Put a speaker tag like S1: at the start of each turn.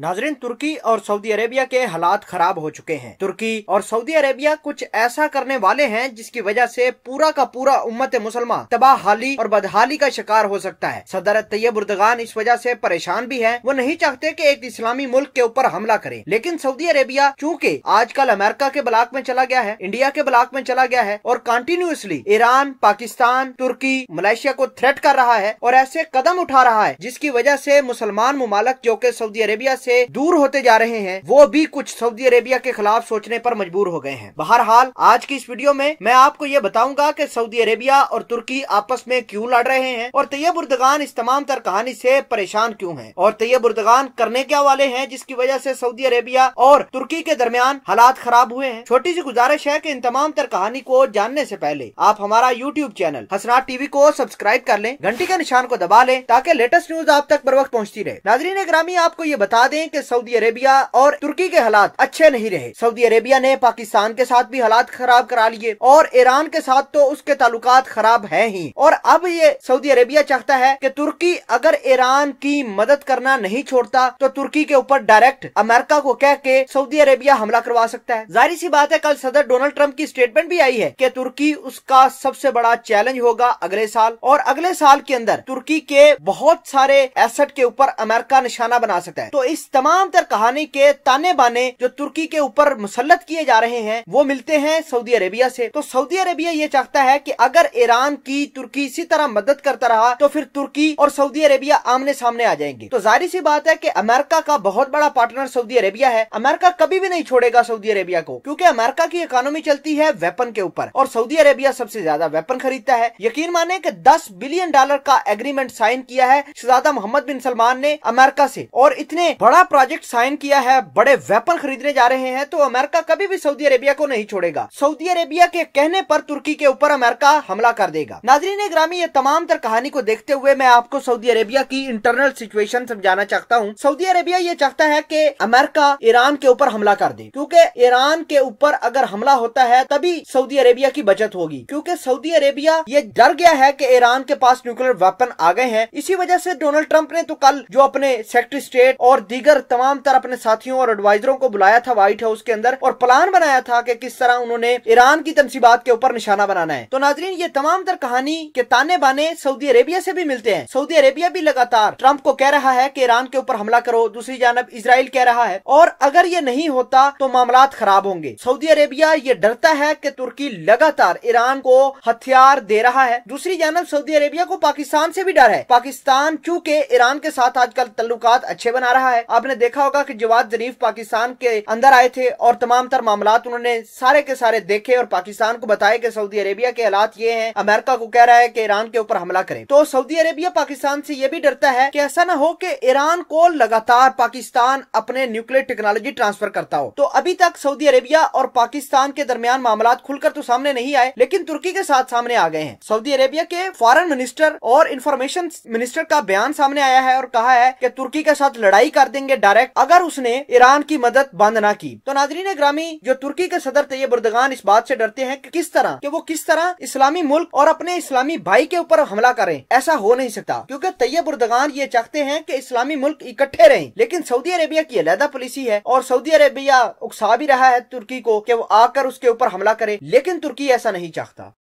S1: नाजरीन तुर्की और Saudi Arabia के हालात खराब हो चुके हैं तुर्की और सऊदी अरेबिया कुछ ऐसा करने वाले हैं जिसकी वजह से पूरा का पूरा उम्मत मुसलमान तबाह हाली और बदहाली का शिकार हो सकता है सदर तैयब उर्दगान इस वजह से परेशान भी है वो नहीं चाहते कि एक इस्लामी मुल्क के ऊपर हमला करे लेकिन सऊदी अरेबिया चूँकि आजकल अमेरिका के ब्लाक में चला गया है इंडिया के ब्लाक में चला गया है और कंटिन्यूसली ईरान पाकिस्तान तुर्की मलेशिया को थ्रेट कर रहा है और ऐसे कदम उठा रहा है जिसकी वजह ऐसी मुसलमान ममालक जो की सऊदी अरेबिया से दूर होते जा रहे हैं वो भी कुछ सऊदी अरेबिया के खिलाफ सोचने पर मजबूर हो गए हैं बहरहाल आज की इस वीडियो में मैं आपको ये बताऊंगा कि सऊदी अरेबिया और तुर्की आपस में क्यों लड़ रहे हैं और तैयब उर्दगान इस तमाम तर कहानी से परेशान क्यों है और तैयब उर्दगान करने क्या वाले हैं जिसकी वजह से सऊदी अरेबिया और तुर्की के दरमियान हालात खराब हुए हैं छोटी सी गुजारिश है की इन तमाम तर कहानी को जानने से पहले आप हमारा यूट्यूब चैनल हसनाथ टीवी को सब्सक्राइब कर लें घंटी के निशान को दबा लें ताकि लेटेस्ट न्यूज आप तक बर वक्त पहुँचती रहे नाजरीन ग्रामी आपको ये बता दें बताते हैं कि सऊदी अरेबिया और तुर्की के हालात अच्छे नहीं रहे सऊदी अरेबिया ने पाकिस्तान के साथ भी हालात खराब करा लिए और ईरान के साथ तो उसके ताल्लुक खराब है ही और अब ये सऊदी अरेबिया चाहता है की तुर्की अगर ईरान की मदद करना नहीं छोड़ता तो तुर्की के ऊपर डायरेक्ट अमेरिका को कह के सऊदी अरेबिया हमला करवा सकता है जाहिर सी बात है कल सदर डोनाल्ड ट्रंप की स्टेटमेंट भी आई है की तुर्की उसका सबसे बड़ा चैलेंज होगा अगले साल और अगले साल के अंदर तुर्की के बहुत सारे एसेट के ऊपर अमेरिका निशाना बना सकता है तो इस तमाम तर कहानी के ताने बाने जो तुर्की के ऊपर मुसलत किए जा रहे हैं वो मिलते हैं सऊदी अरेबिया से तो सऊदी अरेबिया ये चाहता है कि अगर ईरान की तुर्की इसी तरह मदद करता रहा तो फिर तुर्की और सऊदी अरेबिया आमने सामने आ जाएंगे तो जाहिर सी बात है की अमेरिका का बहुत बड़ा पार्टनर सऊदी अरेबिया है अमेरिका कभी भी नहीं छोड़ेगा सऊदी अरेबिया को क्योंकि अमेरिका की इकोनॉमी चलती है वेपन के ऊपर और सऊदी अरेबिया सबसे ज्यादा वेपन खरीदता है यकीन माने कि 10 बिलियन डॉलर का एग्रीमेंट साइन किया है शहजादा मोहम्मद बिन सलमान ने अमेरिका से और इतने बड़ा बड़ा प्रोजेक्ट साइन किया है बड़े वेपन खरीदने जा रहे हैं तो अमेरिका कभी भी सऊदी अरेबिया को नहीं छोड़ेगा सऊदी अरेबिया के कहने पर तुर्की के ऊपर अमेरिका हमला कर देगा नाजरीन ग्रामी ये तमाम तर कहानी को देखते हुए मैं आपको सऊदी अरेबिया की इंटरनल सिचुएशन समझाना चाहता हूँ सऊदी अरेबिया ये चाहता है की अमेरिका ईरान के ऊपर हमला कर दे क्यूँकी ईरान के ऊपर अगर हमला होता है तभी सऊदी अरेबिया की बचत होगी क्यूँकी सऊदी अरेबिया ये डर गया है की ईरान के पास न्यूक्लियर वेपन आ गए हैं इसी वजह से डोनाल्ड ट्रंप ने तो कल जो अपने सेक्रेटरी स्टेट और दी दीगर तमाम तरह अपने साथियों और एडवाइजरों को बुलाया था व्हाइट हाउस के अंदर और प्लान बनाया था कि किस तरह उन्होंने ईरान की तनसीबात के ऊपर निशाना बनाना है तो नाजरीन ये तमाम तर कहानी के ताने बाने सऊदी अरेबिया से भी मिलते हैं सऊदी अरेबिया भी लगातार ट्रंप को कह रहा है की ईरान के ऊपर हमला करो दूसरी जानब इसराइल कह रहा है और अगर ये नहीं होता तो मामला खराब होंगे सऊदी अरेबिया ये डरता है की तुर्की लगातार ईरान को हथियार दे रहा है दूसरी जानब सऊदी अरेबिया को पाकिस्तान से भी डर है पाकिस्तान चूंकि ईरान के साथ आजकल तल्लुकात अच्छे बना रहा है आपने देखा होगा कि जवाद जरीफ पाकिस्तान के अंदर आए थे और तमाम तर मामला उन्होंने सारे के सारे देखे और पाकिस्तान को बताया कि सऊदी अरेबिया के हालात ये है अमेरिका को कह रहा है की ईरान के ऊपर हमला करे तो सऊदी अरेबिया पाकिस्तान से ये भी डरता है की ऐसा ना हो की ईरान को लगातार पाकिस्तान अपने न्यूक्लियर टेक्नोलॉजी ट्रांसफर करता हो तो अभी तक सऊदी अरेबिया और पाकिस्तान के दरमियान मामला खुलकर तो सामने नहीं आए लेकिन तुर्की के साथ सामने आ गए हैं सऊदी अरेबिया के फॉरेन मिनिस्टर और इन्फॉर्मेशन मिनिस्टर का बयान सामने आया है और कहा है कि तुर्की के साथ लड़ाई कर दे देंगे डायरेक्ट अगर उसने ईरान की मदद बंद ना की तो नाजरीन ग्रामी जो तुर्की के सदर तैयब बुर्दगान इस बात से डरते हैं कि किस तरह कि वो किस तरह इस्लामी मुल्क और अपने इस्लामी भाई के ऊपर हमला करें ऐसा हो नहीं सकता क्योंकि तैयब बुर्दगान ये चाहते हैं कि इस्लामी मुल्क इकट्ठे रहें लेकिन सऊदी अरेबिया की अलहदा पॉलिसी है और सऊदी अरेबिया उकसा भी रहा है तुर्की को कि वो आकर उसके ऊपर हमला करे लेकिन तुर्की ऐसा नहीं चाहता